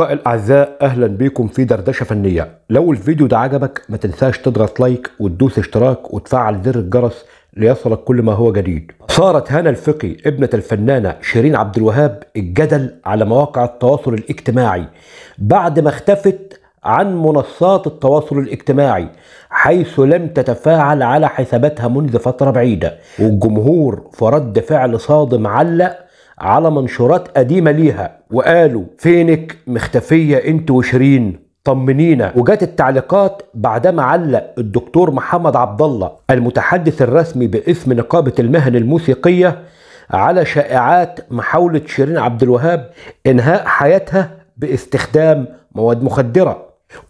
أصدقائي الأعزاء أهلا بيكم في دردشة فنية لو الفيديو ده عجبك ما تنساش تضغط لايك وتدوس اشتراك وتفعل زر الجرس ليصلك كل ما هو جديد صارت هنا الفقي ابنة الفنانة شيرين عبد الوهاب الجدل على مواقع التواصل الاجتماعي بعد ما اختفت عن منصات التواصل الاجتماعي حيث لم تتفاعل على حساباتها منذ فترة بعيدة والجمهور فرد فعل صادم علق على منشورات قديمة ليها وقالوا فينك مختفية انت وشيرين طمنينا وجات التعليقات بعدما علق الدكتور محمد عبد الله المتحدث الرسمي باسم نقابه المهن الموسيقيه على شائعات محاوله شيرين عبد الوهاب انهاء حياتها باستخدام مواد مخدره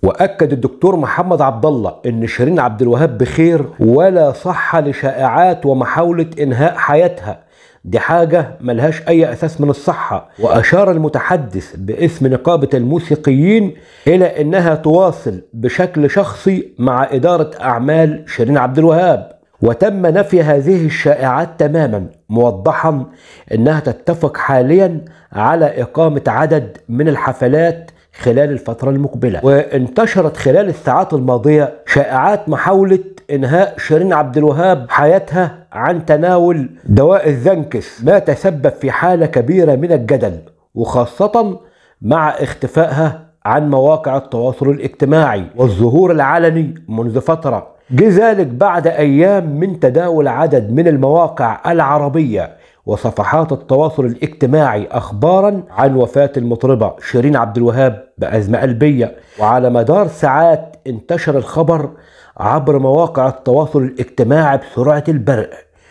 واكد الدكتور محمد عبد الله ان شيرين عبد الوهاب بخير ولا صحه لشائعات ومحاوله انهاء حياتها دي حاجة ملهاش أي أساس من الصحة وأشار المتحدث باسم نقابة الموسيقيين إلى أنها تواصل بشكل شخصي مع إدارة أعمال شيرين عبد الوهاب وتم نفي هذه الشائعات تماما موضحا انها تتفق حاليا على اقامه عدد من الحفلات خلال الفترة المقبلة نعم. وانتشرت خلال الساعات الماضية شائعات محاولة إنهاء شيرين عبد الوهاب حياتها عن تناول دواء الزنكس ما تسبب في حالة كبيرة من الجدل وخاصة مع اختفائها عن مواقع التواصل الاجتماعي والظهور العلني منذ فترة جزالك ذلك بعد أيام من تداول عدد من المواقع العربية وصفحات التواصل الاجتماعي أخبارا عن وفاة المطربة شيرين عبد الوهاب بأزمة قلبية وعلى مدار ساعات انتشر الخبر عبر مواقع التواصل الاجتماعي بسرعة البرق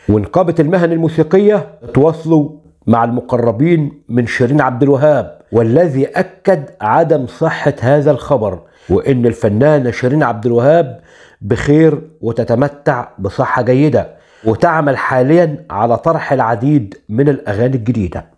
ونقابة المهن الموسيقية تواصلوا مع المقربين من شيرين عبد الوهاب والذي أكد عدم صحة هذا الخبر وإن الفنانة شيرين عبد الوهاب بخير وتتمتع بصحة جيدة وتعمل حاليا على طرح العديد من الأغاني الجديدة